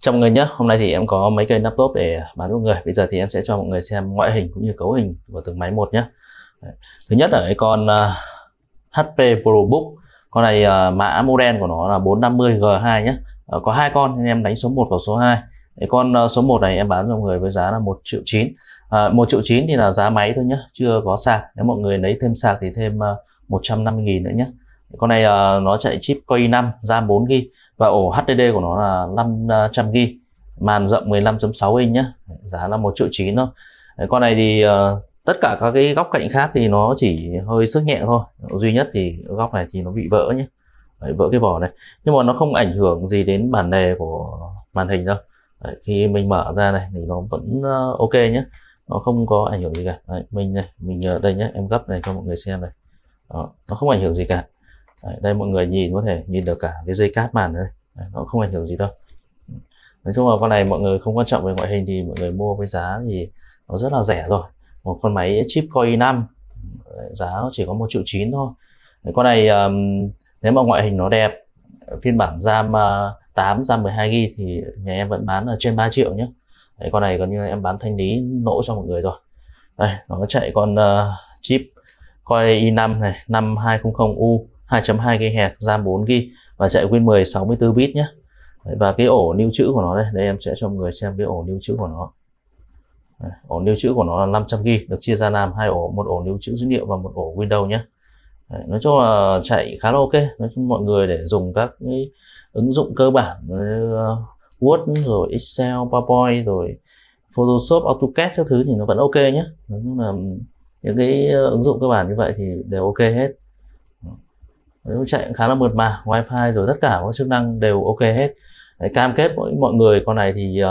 Chào mọi người nhé, hôm nay thì em có mấy cây laptop để bán cho mọi người Bây giờ thì em sẽ cho mọi người xem ngoại hình cũng như cấu hình của từng máy một nhé Thứ nhất là cái con uh, à, HP ProBook Con này uh, mã model của nó là 450G2 nhé uh, Có hai con nên em đánh số 1 vào số 2 cái con à, số 1 này em bán cho mọi người với giá là 1 triệu 9 à, 1 triệu 9 thì là giá máy thôi nhé, chưa có sạc Nếu mọi người lấy thêm sạc thì thêm 150 nghìn nữa nhé con này uh, nó chạy chip Core i5 RAM 4GB và ổ HDD của nó là 500GB ờ, màn rộng 15.6 inch nhé giá là một triệu chín thôi Đấy, con này thì uh, tất cả các cái góc cạnh khác thì nó chỉ hơi sức nhẹ thôi duy nhất thì góc này thì nó bị vỡ nhé Đấy, vỡ cái vỏ này nhưng mà nó không ảnh hưởng gì đến bản đề của màn hình đâu Đấy, khi mình mở ra này thì nó vẫn uh, ok nhé nó không có ảnh hưởng gì cả Đấy, mình này mình ở đây nhé em gấp này cho mọi người xem này Đó, nó không ảnh hưởng gì cả Đấy, đây mọi người nhìn có thể nhìn được cả cái dây cáp màn này Đấy, nó không ảnh hưởng gì đâu nói chung là con này mọi người không quan trọng về ngoại hình thì mọi người mua với giá thì nó rất là rẻ rồi một con máy chip Core i5 giá nó chỉ có một triệu chín thôi Đấy, con này um, nếu mà ngoại hình nó đẹp phiên bản RAM uh, ờ, 8 RAM 12 GB thì nhà em vẫn bán ở trên 3 triệu nhé Đấy, con này gần như em bán thanh lý nổ cho mọi người rồi đây nó chạy con uh, chip Core i5 này 5200U 2.2 GHz RAM 4GB và chạy Win10 64 bit nhé Đấy, và cái ổ lưu trữ của nó đây đây em sẽ cho mọi người xem cái ổ lưu trữ của nó Đấy, ổ lưu trữ của nó là 500GB được chia ra làm hai ổ một ổ lưu trữ dữ liệu và một ổ Windows nhé Đấy, nói chung là chạy khá là ok nói chung mọi người để dùng các cái ứng dụng cơ bản ờ, Word rồi Excel PowerPoint rồi Photoshop AutoCAD các thứ thì nó vẫn ok nhé nói chung là những cái ờ, ứng dụng cơ bản như vậy thì đều ok hết nó chạy cũng khá là mượt mà wifi rồi tất cả các chức năng đều ok hết Đấy, cam kết với mọi người con này thì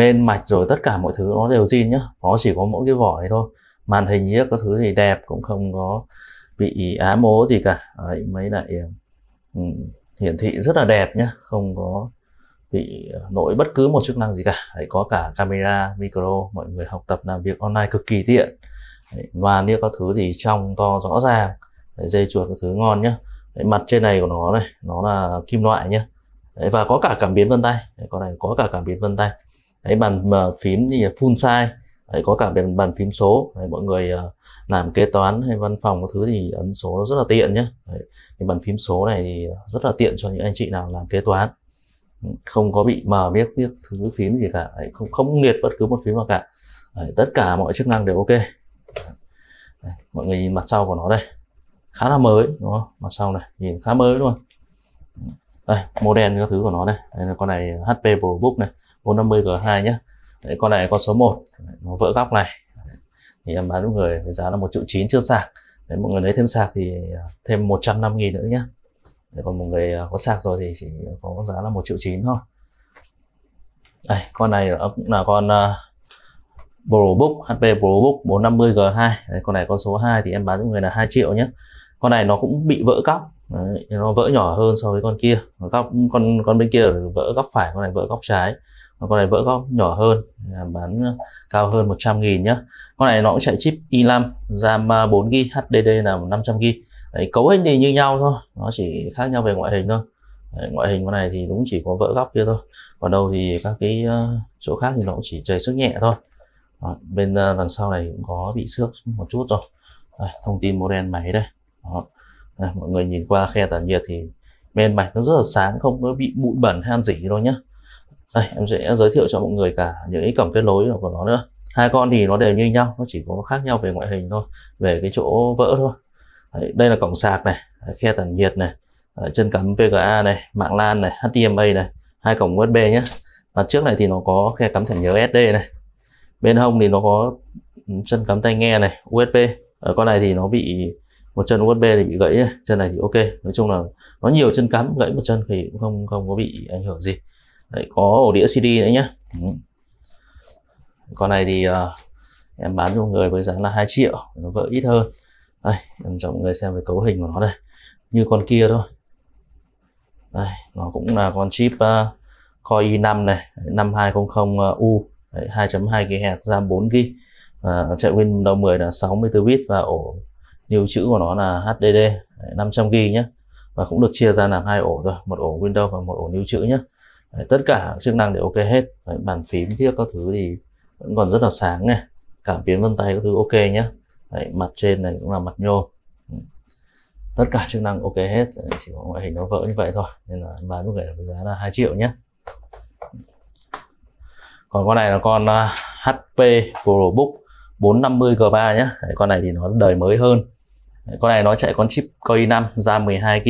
uh, mạch rồi tất cả mọi thứ nó đều zin nhá nó chỉ có mỗi cái vỏ này thôi màn hình có thứ gì đẹp cũng không có bị ám mố gì cả Đấy, mấy lại uh, hiển thị rất là đẹp nhá không có bị lỗi ờ, bất cứ một chức năng gì cả Đấy, có cả camera micro mọi người học tập làm việc online cực kỳ tiện và như có thứ thì trong to rõ ràng Đấy, dây chuột có thứ ngon nhá Đấy, mặt trên này của nó này nó là kim loại nhá. Đấy, và có cả cảm biến vân tay Đấy, con này có cả cảm biến vân tay Đấy, bàn ờ, phím thì full size Đấy, có cả bàn, bàn phím số Đấy, mọi người uh, làm kế toán hay văn phòng có thứ thì ấn số nó rất là tiện nhá. Đấy, cái bàn phím số này thì rất là tiện cho những anh chị nào làm kế toán không có bị mờ biết biết thứ phím gì cả Đấy, không không liệt bất cứ một phím nào cả Đấy, tất cả mọi chức năng đều ok Đấy, mọi người nhìn mặt sau của nó đây khá là mới đúng không mặt sau này nhìn khá mới luôn đây đen các thứ của nó đây đây là con này HP ProBook này 450 G2 nhé đấy, con này con số 1 nó vỡ góc này thì em bán người với giá là một triệu chín chưa sạc đấy mọi người lấy thêm sạc thì à, thêm 150 nghìn nữa nhé đấy, còn một người à, có sạc rồi thì chỉ có giá là một triệu chín thôi đây con này cũng là con à, ProBook HP ProBook 450 G2 đấy, con này con số 2 thì em bán cho người là 2 triệu nhé con này nó cũng bị vỡ góc Đấy, nó vỡ nhỏ hơn so với con kia góc con con bên kia vỡ góc phải con này vỡ góc trái con này vỡ góc nhỏ hơn bán cao hơn 100 nghìn nhá con này nó cũng chạy chip i5 RAM 4GB HDD là 500GB Đấy, cấu hình thì như nhau thôi nó chỉ khác nhau về ngoại hình thôi Đấy, ngoại hình con này thì đúng chỉ có vỡ góc kia thôi còn đâu thì các cái ờ, chỗ khác thì nó cũng chỉ chảy sức nhẹ thôi bên ờ, đằng sau này cũng có bị xước một chút rồi Đấy, thông tin model máy đây đó. Đây, à, mọi người nhìn qua khe tản nhiệt thì men mạch nó rất là sáng không có bị bụi bẩn hay ăn gì đâu nhá đây em sẽ giới thiệu cho mọi người cả những cái cổng kết nối của nó nữa hai con thì nó đều như nhau nó chỉ có khác nhau về ngoại hình thôi về cái chỗ vỡ thôi Đấy, đây là cổng sạc này khe tản nhiệt này chân cắm VGA này mạng LAN này HDMI này hai cổng USB nhé mặt trước này thì nó có khe cắm thẻ nhớ SD này bên hông thì nó có chân cắm tai nghe này USB ở con này thì nó bị một chân USB thì bị gãy này. chân này thì ok nói chung là nó nhiều chân cắm gãy một chân thì cũng không không có bị ảnh hưởng gì đấy có ổ đĩa CD đấy nhá con này thì uh, em bán cho người với giá là 2 triệu nó vỡ ít hơn đây em cho mọi người xem về cấu hình của nó đây như con kia thôi đây nó cũng là con chip uh, Core i5 này 5200U 2.2 GHz RAM 4 GB và chạy Windows 10 là 64 bit và ổ lưu trữ của nó là HDD 500 g nhé và cũng được chia ra làm hai ổ rồi một ổ Windows và một ổ lưu trữ nhé Đấy, tất cả chức năng đều ok hết Đấy, bàn phím kia các thứ thì vẫn còn rất là sáng này cảm biến vân tay các thứ ok nhé Đấy, mặt trên này cũng là mặt nhô tất cả chức năng ok hết Đấy, chỉ có ngoại hình nó vỡ như vậy thôi nên là bán lúc này với giá là 2 triệu nhé còn con này là con à, HP ProBook 450 G3 nhé Đấy, con này thì nó đời mới hơn con này nó chạy con chip Core i5 ra 12 GB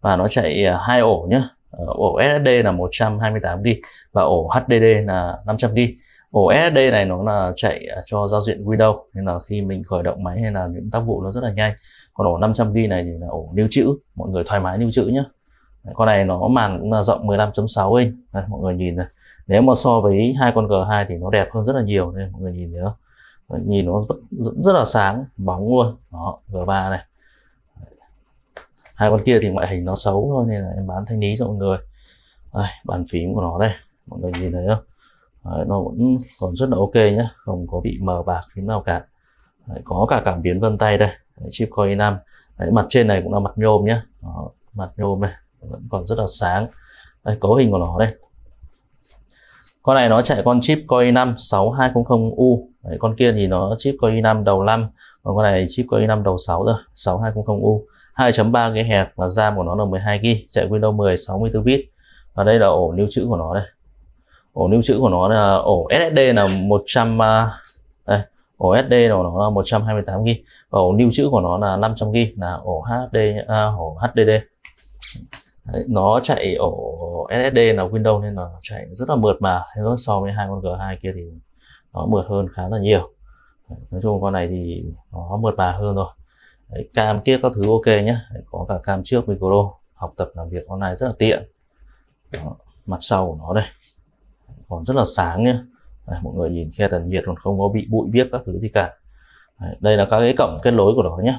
và nó chạy à, hai ổ nhé ờ, ổ SSD là 128 GB và ổ HDD là 500 GB ổ SSD này nó là chạy à, cho giao diện Windows nên là khi mình khởi động máy hay là những tác vụ nó rất là nhanh còn ổ 500 GB này thì là ổ lưu trữ mọi người thoải mái lưu trữ nhé con này nó màn cũng là rộng 15.6 inch Đấy, mọi người nhìn này nếu mà so với hai con G2 thì nó đẹp hơn rất là nhiều nên mọi người nhìn thấy Đấy, nhìn nó rất, rất, rất là sáng bóng luôn đó G3 này hai con kia thì ngoại hình nó xấu thôi nên là em bán thanh lý cho mọi người đây, bàn phím của nó đây mọi người nhìn thấy không Đấy, nó vẫn còn rất là ok nhé không có bị mờ bạc phím nào cả Đấy, có cả cảm biến vân tay đây Đấy, chip Core i5 mặt trên này cũng là mặt nhôm nhé Đó, mặt nhôm này vẫn còn rất là sáng đây, cấu hình của nó đây con này nó chạy con chip Core i5 6200U con kia thì nó chip Core i5 đầu 5 còn con này chip Core i5 đầu 6 rồi 6200U 2.3 GHz và RAM của nó là 12 GB chạy Windows 10 64 bit và đây là ổ lưu trữ của nó đây ổ lưu trữ của nó là ổ SSD là 100 à, đây, ổ ssd của nó là 128 GB và ổ lưu trữ của nó là 500 GB là ổ HD à, ổ HDD Đấy, nó chạy ở SSD là Windows nên là nó chạy rất là mượt mà so với hai con G2 kia thì nó mượt hơn khá là nhiều Đấy, nói chung con này thì nó mượt mà hơn rồi Đấy, cam kia các thứ ok nhé Đấy, có cả cam trước micro học tập làm việc con này rất là tiện Đó, mặt sau của nó đây còn rất là sáng nhé Đấy, mọi người nhìn khe tần nhiệt còn không có bị bụi biếc các thứ gì cả Đấy, đây là các cái cổng kết nối của nó nhé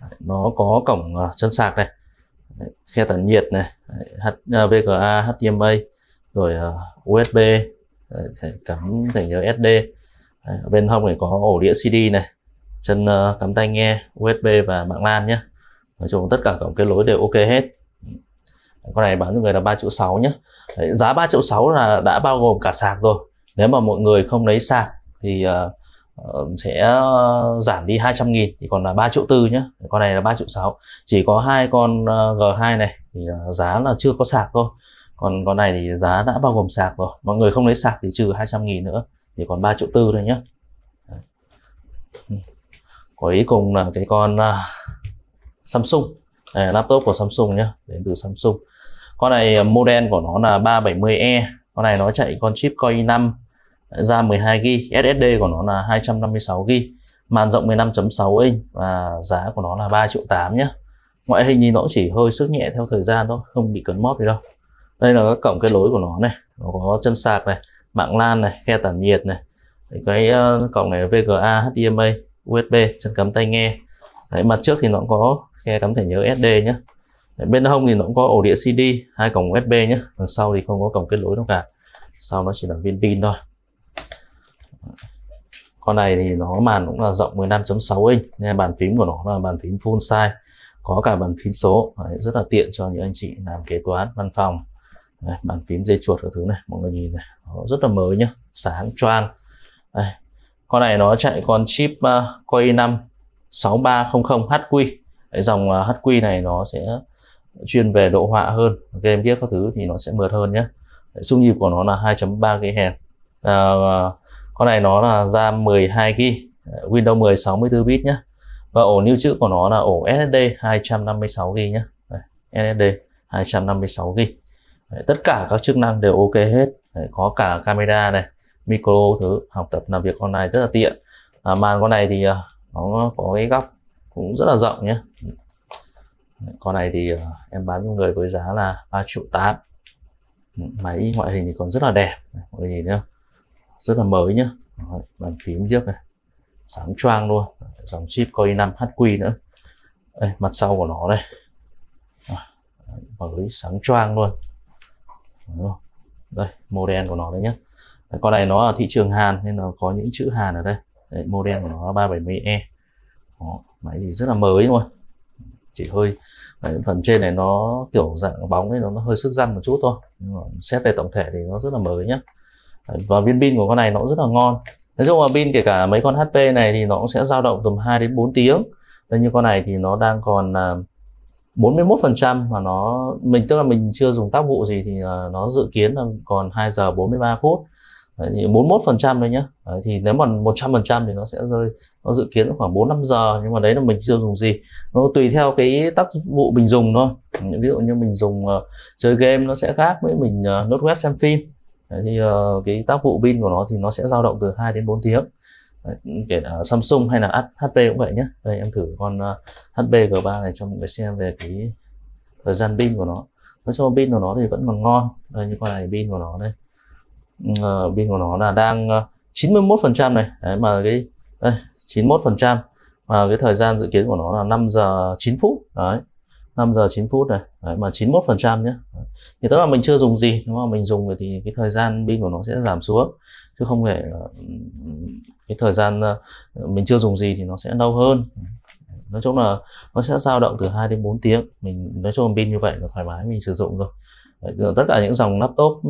Đấy, nó có cổng uh, chân sạc này khe tản nhiệt này h à, VGA HDMI rồi ờ, USB thẻ cắm thẻ nhớ SD Đấy, bên hông này có ổ đĩa CD này chân uh, cắm tai nghe USB và mạng LAN nhé nói chung tất cả cổng kết nối đều ok hết con này bán cho người là 3 triệu 6 nhé Đấy, giá 3 triệu 6 là đã bao gồm cả sạc rồi nếu mà mọi người không lấy sạc thì uh, Ờ, sẽ ờ, giảm đi 200 nghìn thì còn là 3 triệu tư nhé con này là 3 triệu 6 chỉ có hai con ờ, G2 này thì giá là chưa có sạc thôi còn con này thì giá đã bao gồm sạc rồi mọi người không lấy sạc thì trừ 200 nghìn nữa thì còn 3 triệu tư thôi nhé ừ. cuối cùng là cái con Samsung này, laptop của Samsung nhé đến từ Samsung con này model của nó là 370E con này nó chạy con chip Core i5 ra 12GB SSD của nó là 256GB màn rộng 15.6 inch và giá của nó là 3 triệu 8 nhé ngoại hình nhìn nó chỉ hơi sức nhẹ theo thời gian thôi không bị cấn móp gì đâu đây là các cổng kết nối của nó này nó có chân sạc này mạng lan này khe tản nhiệt này cái ờ, cổng này VGA HDMI USB chân cắm tai nghe Đấy, mặt trước thì nó cũng có khe cắm thẻ nhớ SD nhé Đấy, bên hông thì nó cũng có ổ đĩa CD hai cổng USB nhé đằng sau thì không có cổng kết nối đâu cả sau nó chỉ là viên pin thôi con này thì nó màn cũng là rộng 15.6 inch nên bàn phím của nó là bàn phím full size có cả bàn phím số Đấy, rất là tiện cho những anh chị làm kế toán văn phòng Đấy, bàn phím dây chuột các thứ này mọi người nhìn này nó rất là mới nhá sáng choang Đây. con này nó chạy con chip uh, Quay 5 6300 HQ Đấy, dòng ờ, HQ này nó sẽ chuyên về độ họa hơn game tiếp các thứ thì nó sẽ mượt hơn nhé Đấy, xung nhịp của nó là 2.3 cái uh, con này nó là ra 12 GB Windows 10 64 bit nhé và ổ lưu trữ của nó là ổ SSD 256 GB nhé Đấy, SSD 256 GB tất cả các chức năng đều ok hết có cả camera này micro thứ học tập làm việc con này rất là tiện à, màn con này thì à, nó có cái góc cũng rất là rộng nhé con này thì à, em bán cho người với giá là 3 triệu 8 máy ngoại hình thì còn rất là đẹp mọi người nhìn thấy không rất là mới nhá bàn phím trước này sáng choang luôn dòng chip Core i5 HQ nữa đây, mặt sau của nó đây mới sáng choang luôn đây model của nó đấy nhá đấy, con này nó ở thị trường Hàn nên nó có những chữ Hàn ở đây đấy, model của nó là 370e Đó, máy thì rất là mới luôn chỉ hơi đấy, phần trên này nó kiểu dạng bóng ấy nó hơi sức răng một chút thôi nhưng mà xét về tổng thể thì nó rất là mới nhá và viên pin của con này nó rất là ngon nói chung là pin kể cả mấy con HP này thì nó cũng sẽ dao động tầm 2 đến 4 tiếng nên như con này thì nó đang còn 41 à, phần trăm mà nó mình tức là mình chưa dùng tác vụ gì thì à, nó dự kiến là còn 2 giờ 43 phút Đấy, 41 phần trăm thôi nhá đấy, thì nếu mà 100 phần trăm thì nó sẽ rơi nó dự kiến khoảng 4 5 giờ nhưng mà đấy là mình chưa dùng gì nó tùy theo cái tác vụ mình dùng thôi ví dụ như mình dùng uh, chơi game nó sẽ khác với mình uh, ờ, nốt web xem phim Đấy, thì uh, cái tác vụ pin của nó thì nó sẽ dao động từ 2 đến 4 tiếng kể là Samsung hay là HP cũng vậy nhé đây em thử con uh, ờ, HP G3 này cho mọi người xem về cái thời gian pin của nó nói chung pin của nó thì vẫn còn ngon đây như con này pin của nó đây uh, pin của nó là đang uh, 91 phần trăm này đấy, mà cái đây, 91 phần trăm mà cái thời gian dự kiến của nó là 5 giờ 9 phút đấy 5 giờ 9 phút này đấy, mà 91 phần trăm nhé thì tức là mình chưa dùng gì nếu mà mình dùng thì cái thời gian pin của nó sẽ giảm xuống chứ không thể cái thời gian ờ, mình chưa dùng gì thì nó sẽ lâu hơn nói chung là nó sẽ dao động từ 2 đến 4 tiếng mình nói chung pin như vậy là thoải mái mình sử dụng rồi đấy, tất cả những dòng laptop uh,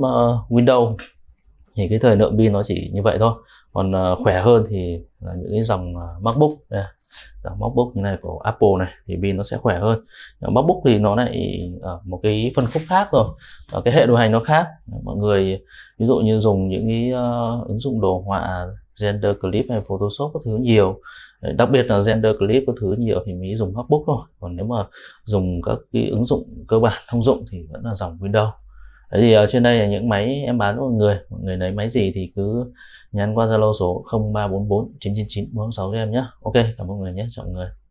Windows thì cái thời lượng pin nó chỉ như vậy thôi còn uh, khỏe hơn thì là những cái dòng uh, MacBook đây, dòng dạ, MacBook như này của Apple này thì pin nó sẽ khỏe hơn dòng dạ, MacBook thì nó lại ở một cái phân khúc khác rồi ở cái hệ điều hành nó khác dạ, mọi người ví dụ như dùng những cái uh, ứng dụng đồ họa render clip hay photoshop có thứ nhiều đặc biệt là render clip có thứ nhiều thì mới dùng MacBook thôi còn nếu mà dùng các cái ứng dụng cơ bản thông dụng thì vẫn là dòng Windows Thế thì ở ờ, trên đây là những máy em bán mọi người, mọi người lấy máy gì thì cứ nhắn qua Zalo số 0344 999 cho em nhé. Ok, cảm ơn mọi người nhé, mọi người.